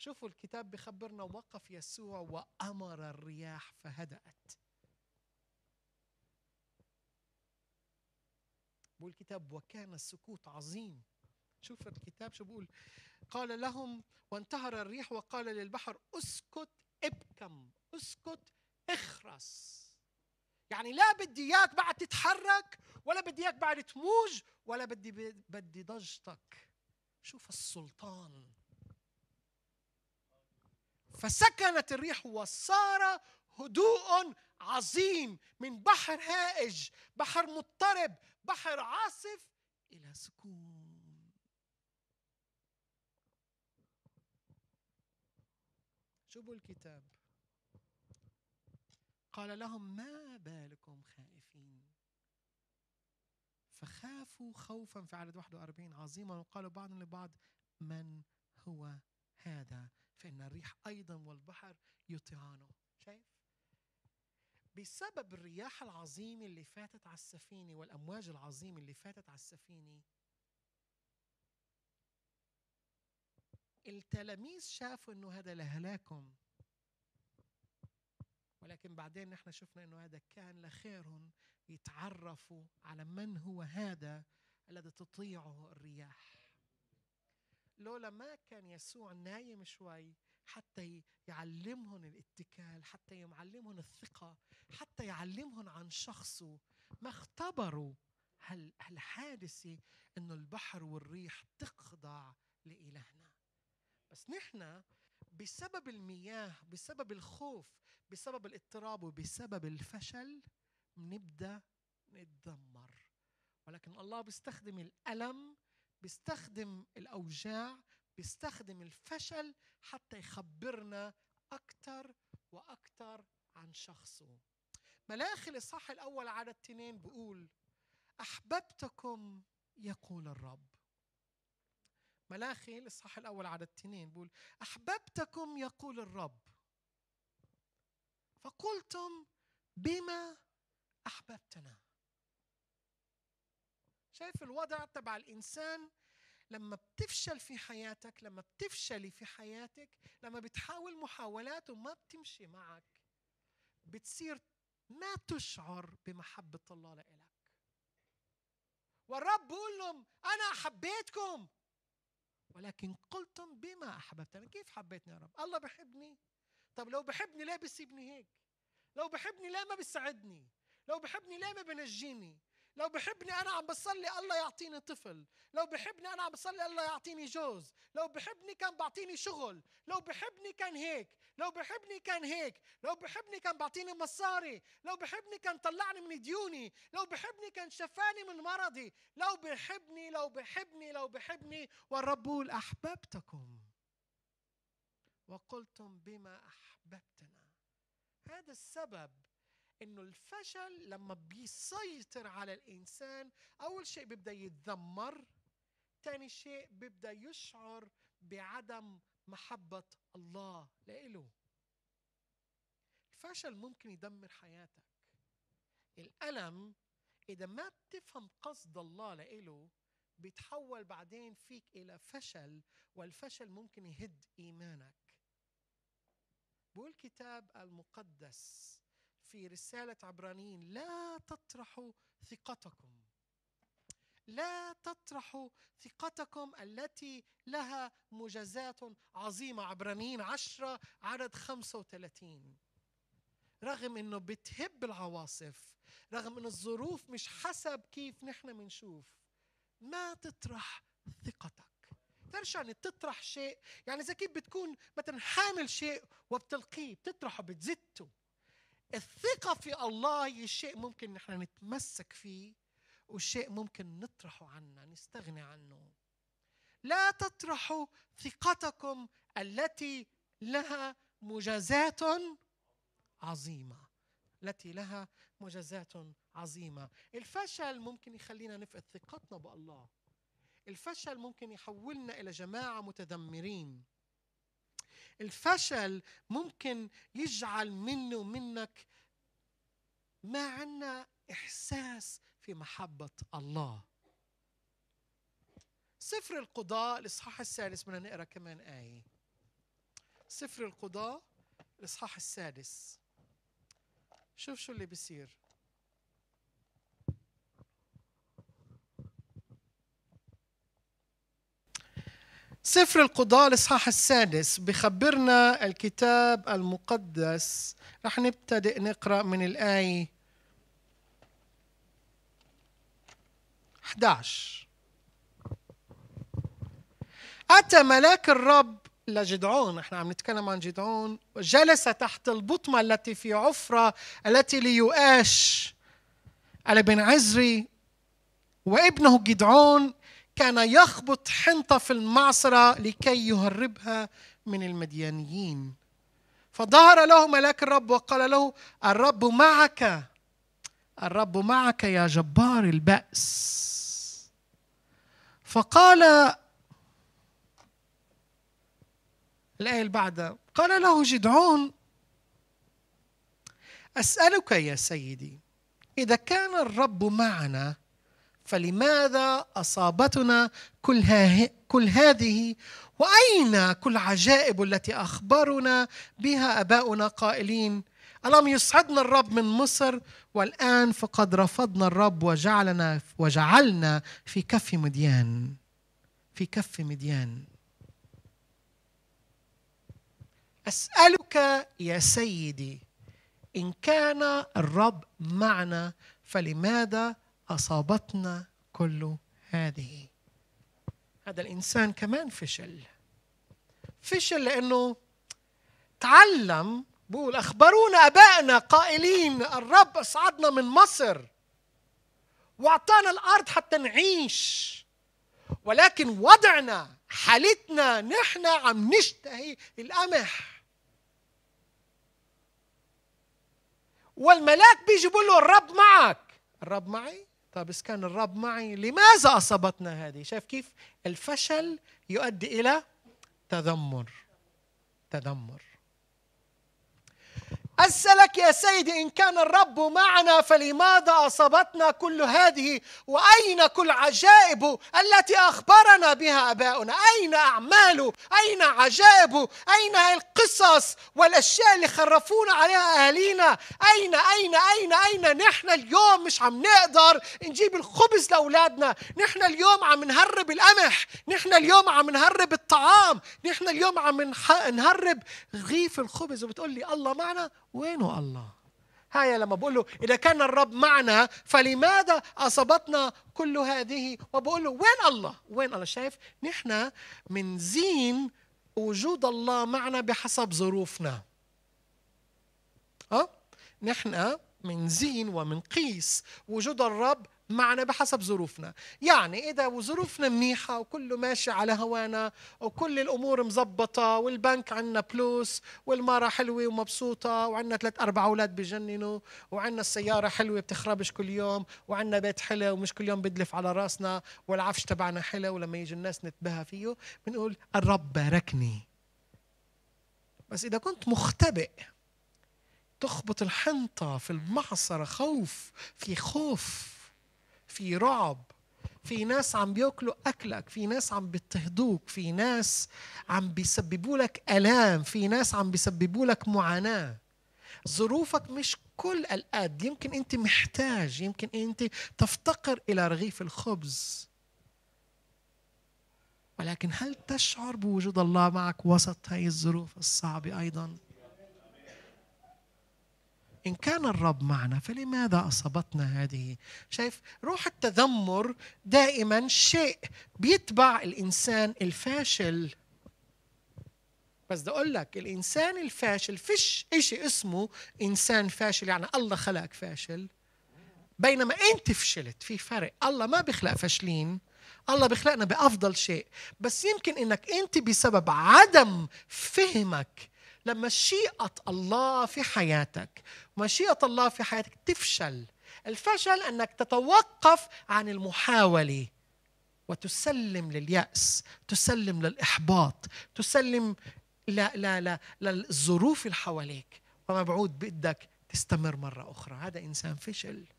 شوفوا الكتاب بخبرنا وقف يسوع وأمر الرياح فهدأت بقول الكتاب وكان السكوت عظيم شوف الكتاب شو بقول قال لهم وانتهر الريح وقال للبحر اسكت ابكم اسكت اخرس يعني لا بدي اياك بعد تتحرك ولا بدي اياك بعد تموج ولا بدي بدي ضجتك شوف السلطان فسكنت الريح وصار هدوء عظيم من بحر هائج بحر مضطرب بحر عاصف الى سكون شوفوا الكتاب قال لهم ما بالكم خائفين فخافوا خوفا في عدد 41 عظيما وقالوا بعض لبعض من هو هذا فإن الريح أيضا والبحر يطيعانه شايف بسبب الرياح العظيمة اللي فاتت على السفينة والأمواج العظيمة اللي فاتت على السفينة التلاميذ شافوا انه هذا لهلاكم ولكن بعدين نحن شفنا انه هذا كان لخيرهم يتعرفوا على من هو هذا الذي تطيعه الرياح لولا ما كان يسوع نايم شوي حتى يعلمهم الاتكال حتى يعلمهم الثقة حتى يعلمهم عن شخصه ما اختبروا هالحادثة انه البحر والريح تخضع لإلهنا بس نحن بسبب المياه بسبب الخوف بسبب الاضطراب وبسبب الفشل بنبدا نتدمر ولكن الله بيستخدم الألم بيستخدم الأوجاع بيستخدم الفشل حتى يخبرنا اكثر واكثر عن شخصه ملاخي الإصحاح الأول عدد التنين بيقول أحببتكم يقول الرب ملاخي الإصحاح الأول عدد التنين بيقول أحببتكم يقول الرب فقلتم بما أحببتنا شايف الوضع تبع الانسان لما بتفشل في حياتك لما بتفشلي في حياتك لما بتحاول محاولات وما بتمشي معك بتصير ما تشعر بمحبة الله لإلك والرب بيقول لهم أنا حبيتكم ولكن قلتم بما أحببتني كيف حبيتني يا رب الله بحبني طب لو بحبني ليه بيسيبني هيك لو بحبني ليه ما بيساعدني لو بحبني ليه ما بنجيني لو بحبني انا عم بصلي الله يعطيني طفل لو بحبني انا عم بصلي الله يعطيني جوز لو بحبني كان بعطيني شغل لو بحبني كان هيك لو بحبني كان هيك لو بحبني كان بعطيني مصاري لو بحبني كان طلعني من ديوني لو بحبني كان شفاني من مرضي لو بحبني لو بحبني لو بحبني والرب يقول احببتكم وقلتم بما احببتنا هذا السبب انه الفشل لما بيسيطر على الانسان اول شيء بيبدا يتذمر ثاني شيء بيبدا يشعر بعدم محبه الله لإله الفشل ممكن يدمر حياتك الالم اذا ما بتفهم قصد الله لإله بيتحول بعدين فيك الى فشل والفشل ممكن يهد ايمانك بقول الكتاب المقدس في رسالة عبرانيين لا تطرحوا ثقتكم لا تطرحوا ثقتكم التي لها مجازات عظيمة عبرانيين عشرة عدد خمسة وثلاثين رغم انه بتهب العواصف رغم ان الظروف مش حسب كيف نحن بنشوف ما تطرح ثقتك تعرف يعني تطرح شيء يعني زي كيف بتكون مثلا حامل شيء وبتلقيه بتطرحه بتزته الثقة في الله هي شيء ممكن نحن نتمسك فيه وشيء ممكن نطرحه عنا نستغني عنه لا تطرحوا ثقتكم التي لها مجازات عظيمة التي لها مجازات عظيمة الفشل ممكن يخلينا نفقد ثقتنا بالله الفشل ممكن يحولنا إلى جماعة متذمرين الفشل ممكن يجعل مني ومنك ما عندنا إحساس في محبة الله سفر القضاء الإصحاح السادس بدنا نقرأ كمان آية سفر القضاء الإصحاح السادس شوف شو اللي بيصير سفر القضاء الإصحاح السادس بخبرنا الكتاب المقدس رح نبتدئ نقرأ من الآية 11 أتى ملاك الرب لجدعون احنا عم نتكلم عن جدعون جلس تحت البطمة التي في عفرة التي ليؤاش على بن عزري وابنه جدعون كان يخبط حنطة في المعصرة لكي يهربها من المديانيين فظهر له ملاك الرب وقال له الرب معك الرب معك يا جبار البأس فقال الآية اللي بعدها قال له جدعون أسألك يا سيدي إذا كان الرب معنا فلماذا أصابتنا كل, ها كل هذه وأين كل عجائب التي أخبرنا بها أباؤنا قائلين ألم يسعدنا الرب من مصر والآن فقد رفضنا الرب وجعلنا وجعلنا في كف مديان في كف مديان أسألك يا سيدي إن كان الرب معنا فلماذا أصابتنا كل هذه هذا الإنسان كمان فشل فشل لأنه تعلم بقول أخبرونا أبائنا قائلين الرب أصعدنا من مصر واعطانا الارض حتى نعيش ولكن وضعنا حالتنا نحن عم نشتهي القمح والملاك بيجي بيقول له الرب معك الرب معي طب إذا كان الرب معي لماذا أصابتنا هذه؟ شايف كيف الفشل يؤدي إلى تذمر تذمر أسألك يا سيدي إن كان الرب معنا فلماذا أصابتنا كل هذه وأين كل عجائب التي أخبرنا بها أباؤنا أين أعماله أين عجائبه أين القصص والأشياء اللي خرفونا عليها أهالينا أين أين أين أين نحن اليوم مش عم نقدر نجيب الخبز لأولادنا نحن اليوم عم نهرب القمح نحن اليوم عم نهرب الطعام نحن اليوم عم نهرب غيف الخبز وبتقول لي الله معنا وينه الله هيا لما بقول له إذا كان الرب معنا فلماذا أصابتنا كل هذه وبقول له وين الله وين الله شايف نحن من زين وجود الله معنا بحسب ظروفنا أه؟ نحن من زين ومن قيس وجود الرب معنا بحسب ظروفنا يعني إذا وظروفنا منيحة وكله ماشي على هوانا وكل الأمور مزبطة والبنك عنا فلوس والمارة حلوة ومبسوطة وعنا ثلاث أربع أولاد بجننوا وعنا السيارة حلوة بتخربش كل يوم وعنا بيت حلو ومش كل يوم بدلف على راسنا والعفش تبعنا حلو ولما يجي الناس نتباهى فيه بنقول الرب باركني بس إذا كنت مختبئ تخبط الحنطة في المعصرة خوف في خوف في رعب في ناس عم بياكلوا اكلك في ناس عم بيضطهدوك في ناس عم بيسببوا لك الام في ناس عم بيسببوا لك معاناه ظروفك مش كل القد يمكن انت محتاج يمكن انت تفتقر الى رغيف الخبز ولكن هل تشعر بوجود الله معك وسط هذه الظروف الصعبه ايضا إن كان الرب معنا فلماذا أصابتنا هذه شايف روح التذمر دائما شيء بيتبع الإنسان الفاشل بس بدي أقول لك الإنسان الفاشل فيش إشي اسمه إنسان فاشل يعني الله خلقك فاشل بينما أنت فشلت في فرق الله ما بيخلق فاشلين الله بيخلقنا بأفضل شيء بس يمكن إنك أنت بسبب عدم فهمك مشيئة الله في حياتك مشيئة الله في حياتك تفشل الفشل أنك تتوقف عن المحاولة وتسلم لليأس تسلم للإحباط تسلم لا لا لا للظروف اللي حواليك بعود بدك تستمر مرة أخرى هذا إنسان فشل